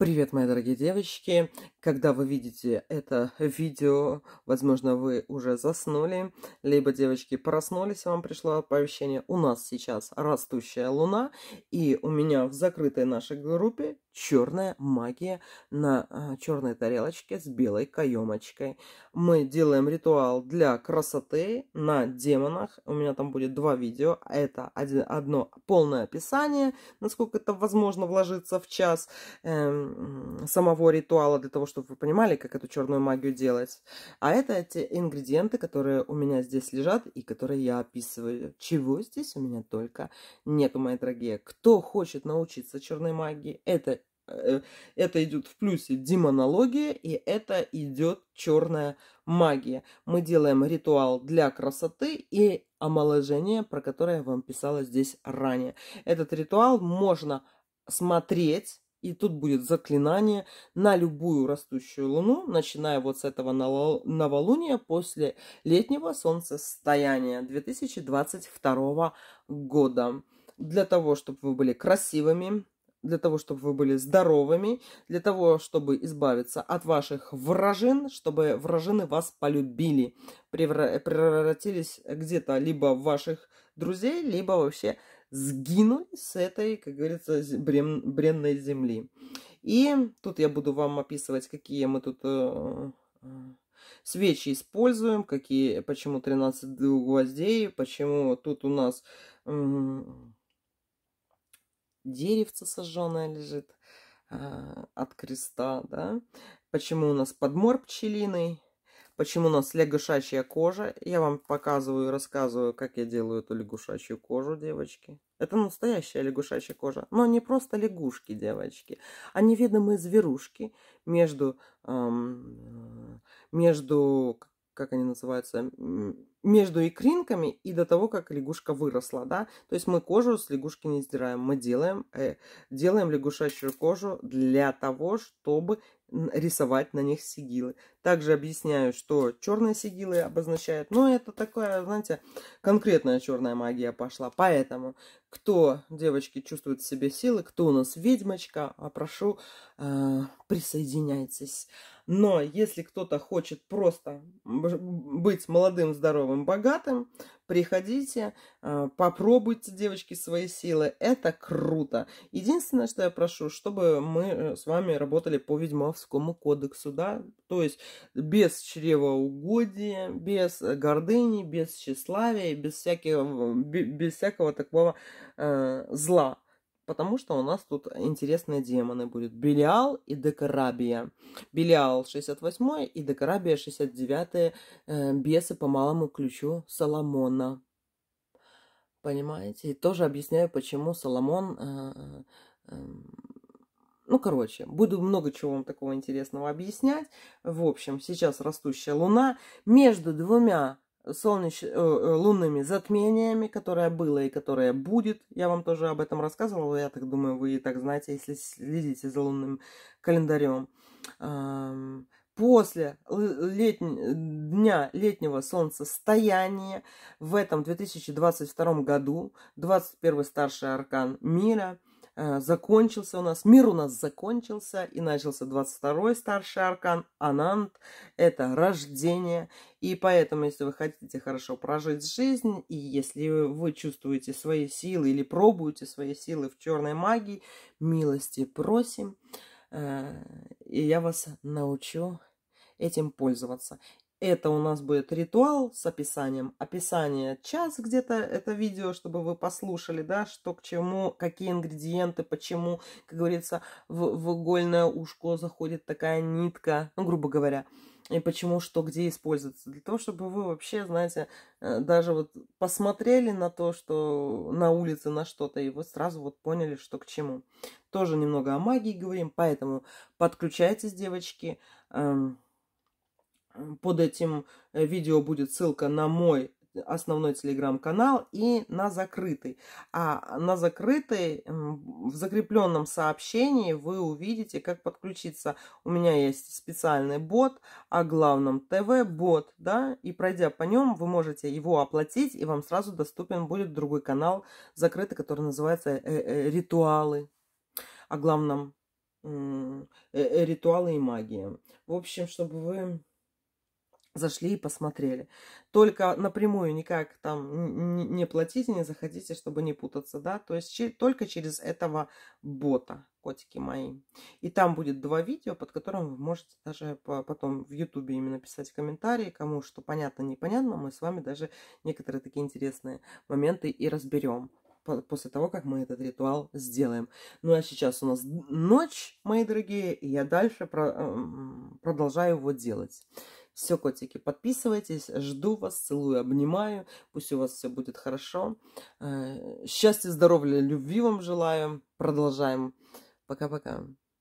Привет, мои дорогие девочки! Когда вы видите это видео, возможно, вы уже заснули, либо девочки проснулись, вам пришло оповещение. У нас сейчас растущая луна, и у меня в закрытой нашей группе черная магия на а, черной тарелочке с белой каемочкой. Мы делаем ритуал для красоты на демонах. У меня там будет два видео. Это один, одно полное описание, насколько это возможно вложиться в час. Эм, самого ритуала, для того, чтобы вы понимали, как эту черную магию делать. А это те ингредиенты, которые у меня здесь лежат и которые я описываю. Чего здесь у меня только нету, мои дорогие. Кто хочет научиться черной магии, это э, это идет в плюсе демонология, и это идет черная магия. Мы делаем ритуал для красоты и омоложения, про которое я вам писала здесь ранее. Этот ритуал можно смотреть и тут будет заклинание на любую растущую луну, начиная вот с этого новолуния после летнего солнцестояния 2022 года. Для того, чтобы вы были красивыми, для того, чтобы вы были здоровыми, для того, чтобы избавиться от ваших вражин, чтобы вражины вас полюбили, превратились где-то либо в ваших друзей, либо вообще сгинули с этой, как говорится, брен, бренной земли. И тут я буду вам описывать, какие мы тут э, свечи используем, какие, почему 13 гвоздей, почему тут у нас э, деревце сожженное лежит э, от креста, да, почему у нас подмор пчелиный, Почему у нас лягушачья кожа? Я вам показываю и рассказываю, как я делаю эту лягушачью кожу, девочки. Это настоящая лягушачья кожа. Но не просто лягушки, девочки, а неведомые зверушки между, эм, между как они называются, между икринками и до того, как лягушка выросла, да. То есть мы кожу с лягушки не сдираем, мы делаем, э, делаем лягушачью кожу для того, чтобы рисовать на них сигилы. Также объясняю, что черные сигилы обозначают, но это такая, знаете, конкретная черная магия пошла. Поэтому, кто, девочки, чувствует в себе силы, кто у нас ведьмочка, а прошу, э, присоединяйтесь. Но если кто-то хочет просто быть молодым, здоровым, здоровым, богатым. Приходите, а, попробуйте, девочки, свои силы. Это круто. Единственное, что я прошу, чтобы мы э, с вами работали по Ведьмовскому кодексу, да? То есть без чревоугодия, без э, гордыни, без тщеславия, без всяких, э, без всякого такого э, зла потому что у нас тут интересные демоны будут. Белиал и Декарабия. Белиал 68 и Декарабия 69 э, бесы по малому ключу Соломона. Понимаете? И тоже объясняю, почему Соломон... Э, э, эм, ну, короче, буду много чего вам такого интересного объяснять. В общем, сейчас растущая луна между двумя солнеч... Э, э, лунными затмениями, которое было и которое будет. Я вам тоже об этом рассказывала, я так думаю, вы и так знаете, если следите за лунным календарем. После лет... дня летнего солнцестояния в этом 2022 году 21 старший аркан мира – Э, закончился у нас, мир у нас закончился, и начался 22-й старший аркан, Анант, это рождение, и поэтому, если вы хотите хорошо прожить жизнь, и если вы чувствуете свои силы или пробуете свои силы в черной магии, милости просим, э, и я вас научу этим пользоваться. Это у нас будет ритуал с описанием. Описание час где-то это видео, чтобы вы послушали, да, что к чему, какие ингредиенты, почему, как говорится, в, в игольное ушко заходит такая нитка, ну, грубо говоря и почему, что, где используется. Для того, чтобы вы вообще, знаете, э, даже вот посмотрели на то, что на улице, на что-то, и вы сразу вот поняли, что к чему. Тоже немного о магии говорим, поэтому подключайтесь, девочки. Эм, под этим э, видео будет ссылка на мой основной телеграм-канал и на закрытый. А на закрытый, в закрепленном сообщении вы увидите, как подключиться. У меня есть специальный бот о а главном ТВ-бот, да, и пройдя по нем, вы можете его оплатить, и вам сразу доступен будет другой канал закрытый, который называется э, э, «Ритуалы о главном ритуалы и магия. В общем, чтобы вы зашли и посмотрели. Только напрямую никак там не платите, не заходите, чтобы не путаться, да. То есть только через этого бота, котики мои. И там будет два видео, под которым вы можете даже потом в ютубе именно писать комментарии, кому что понятно, непонятно. Мы с вами даже некоторые такие интересные моменты и разберем после того, как мы этот ритуал сделаем. Ну а сейчас у нас ночь, мои дорогие, и я дальше про продолжаю его делать. Все, котики, подписывайтесь. Жду вас, целую, обнимаю. Пусть у вас все будет хорошо. Э, счастья, здоровья, любви вам желаю. Продолжаем. Пока-пока.